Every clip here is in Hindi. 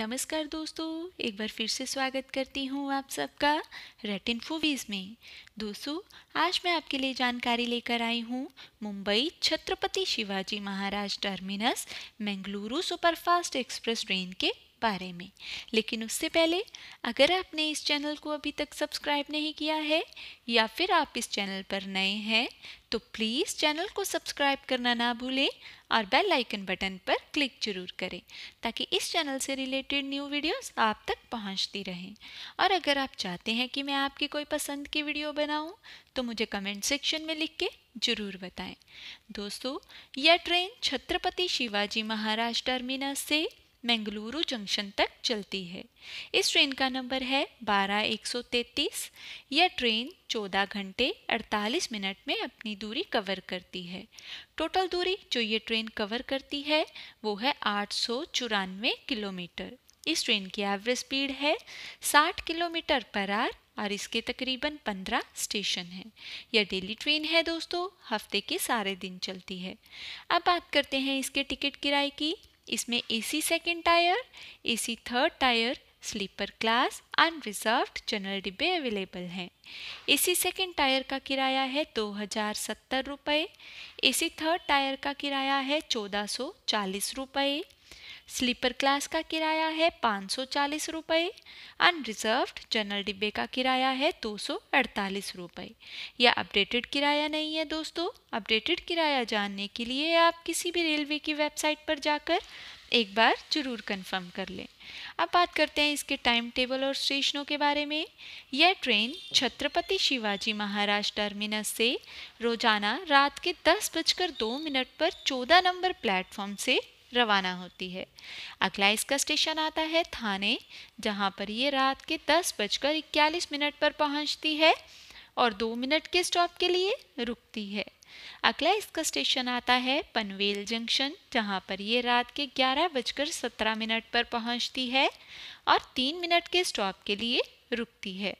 नमस्कार दोस्तों एक बार फिर से स्वागत करती हूँ आप सबका रेट फूवीज में दोस्तों आज मैं आपके लिए जानकारी लेकर आई हूँ Mumbai Chhatrapati Shivaji Maharaj terminus Mangaluru superfast express train के बारे में लेकिन उससे पहले अगर आपने इस चैनल को अभी तक सब्सक्राइब नहीं किया है या फिर आप इस चैनल पर नए हैं तो प्लीज़ चैनल को सब्सक्राइब करना ना भूलें और बेल आइकन बटन पर क्लिक जरूर करें ताकि इस चैनल से रिलेटेड न्यू वीडियोस आप तक पहुंचती रहें और अगर आप चाहते हैं कि मैं आपकी कोई पसंद की वीडियो बनाऊं तो मुझे कमेंट सेक्शन में लिख के ज़रूर बताएं दोस्तों यह ट्रेन छत्रपति शिवाजी महाराज टर्मिनस से मेंगलुरु जंक्शन तक चलती है इस ट्रेन का नंबर है बारह एक सौ यह ट्रेन चौदह घंटे अड़तालीस मिनट में अपनी दूरी कवर करती है टोटल दूरी जो ये ट्रेन कवर करती है वो है आठ सौ चौरानवे किलोमीटर इस ट्रेन की एवरेज स्पीड है 60 किलोमीटर पर आर और इसके तकरीबन 15 स्टेशन हैं यह डेली ट्रेन है दोस्तों हफ्ते के सारे दिन चलती है अब बात करते हैं इसके टिकट किराए की इसमें AC second tier AC third tier sleeper class unreserved general डिब्बे अवेलेबल हैं एसी सेकेंड टायर का किराया है दो हज़ार सत्तर रुपये ए थर्ड टायर का किराया है चौदह सौ चालीस रुपये स्लीपर क्लास का किराया है पाँच सौ चालीस रुपये अनरिजर्व्ड जनरल डिब्बे का किराया है दो सौ अड़तालीस रुपये यह अपडेटेड किराया नहीं है दोस्तों अपडेटेड किराया जानने के लिए आप किसी भी रेलवे की वेबसाइट पर जाकर एक बार जरूर कंफर्म कर लें अब बात करते हैं इसके टाइम टेबल और स्टेशनों के बारे में यह ट्रेन छत्रपति शिवाजी महाराज टर्मिनस से रोजाना रात के दस बजकर दो मिनट पर चौदह नंबर प्लेटफॉर्म से रवाना होती है अगला इसका स्टेशन आता है थाने जहाँ पर ये रात के दस बजकर इक्यालीस मिनट पर पहुँचती है और दो मिनट के स्टॉप के लिए रुकती है अगला इसका स्टेशन आता है पनवेल जंक्शन जहाँ पर ये रात के ग्यारह बजकर सत्रह मिनट पर पहुँचती है और तीन मिनट के स्टॉप के लिए रुकती है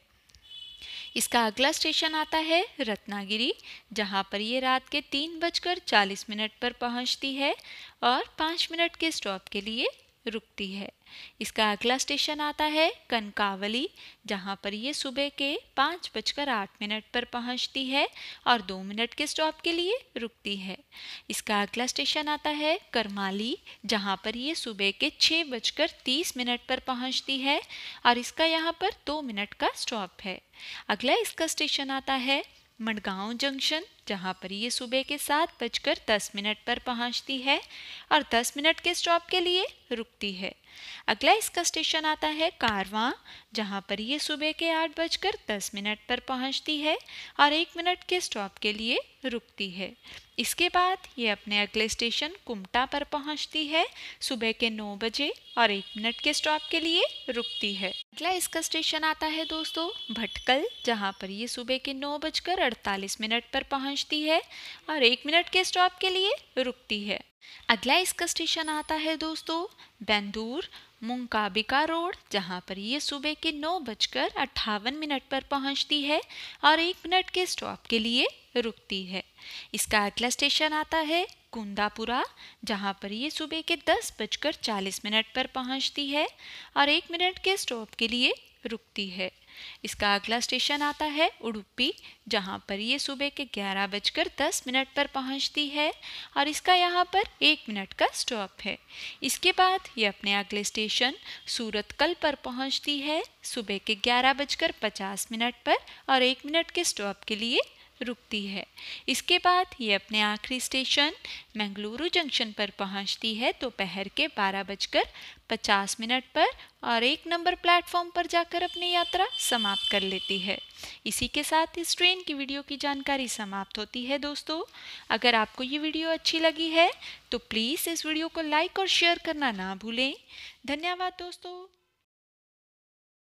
इसका अगला स्टेशन आता है रत्नागिरी जहाँ पर ये रात के तीन बजकर चालीस मिनट पर पहुँचती है और पाँच मिनट के स्टॉप के लिए रुकती है इसका अगला स्टेशन आता है कनकावली जहाँ पर ये सुबह के पाँच बजकर आठ मिनट पर पहुँचती है और दो मिनट के स्टॉप के लिए रुकती है इसका अगला स्टेशन आता है करमाली जहाँ पर ये सुबह के छः बजकर तीस मिनट पर पहुँचती है और इसका यहाँ पर दो मिनट का स्टॉप है अगला इसका स्टेशन आता है मडगांव जंक्शन जहाँ पर ये सुबह के सात बजकर दस मिनट पर पहुँचती है और दस मिनट के स्टॉप के लिए रुकती है अगला इसका स्टेशन आता है कारवा जहाँ पर ये सुबह के आठ बजकर दस मिनट पर पहुँचती है और एक मिनट के स्टॉप के लिए रुकती है इसके बाद ये अपने अगले स्टेशन कुमटा पर पहुँचती है सुबह के नौ बजे और एक मिनट के स्टॉप के लिए रुकती है अगला इसका स्टेशन आता है दोस्तों भटकल जहाँ पर ये सुबह के नौ बजकर अड़तालीस मिनट पर पहुँच पहुंचती है और एक मिनट के स्टॉप के लिए रुकती है अगला इसका स्टेशन आता है दोस्तों बेंदूर मुंकाबिका रोड जहां पर ये सुबह के नौ बजकर अट्ठावन मिनट पर पहुंचती है और एक मिनट के स्टॉप के लिए रुकती है इसका अगला स्टेशन आता है कुंदापुरा जहां पर ये सुबह के दस बजकर चालीस मिनट पर पहुंचती है और एक मिनट के स्टॉप के लिए रुकती है इसका अगला स्टेशन आता है उडुपी जहाँ पर ये सुबह के ग्यारह बजकर दस मिनट पर पहुँचती है और इसका यहाँ पर एक मिनट का स्टॉप है इसके बाद ये अपने अगले स्टेशन सूरतकल पर पहुँचती है सुबह के ग्यारह बजकर पचास मिनट पर और एक मिनट के स्टॉप के लिए रुकती है इसके बाद ये अपने आखिरी स्टेशन मंगलुरु जंक्शन पर पहुंचती है दोपहर तो के बारह बजकर पचास मिनट पर और एक नंबर प्लेटफॉर्म पर जाकर अपनी यात्रा समाप्त कर लेती है इसी के साथ इस ट्रेन की वीडियो की जानकारी समाप्त होती है दोस्तों अगर आपको ये वीडियो अच्छी लगी है तो प्लीज़ इस वीडियो को लाइक और शेयर करना ना भूलें धन्यवाद दोस्तों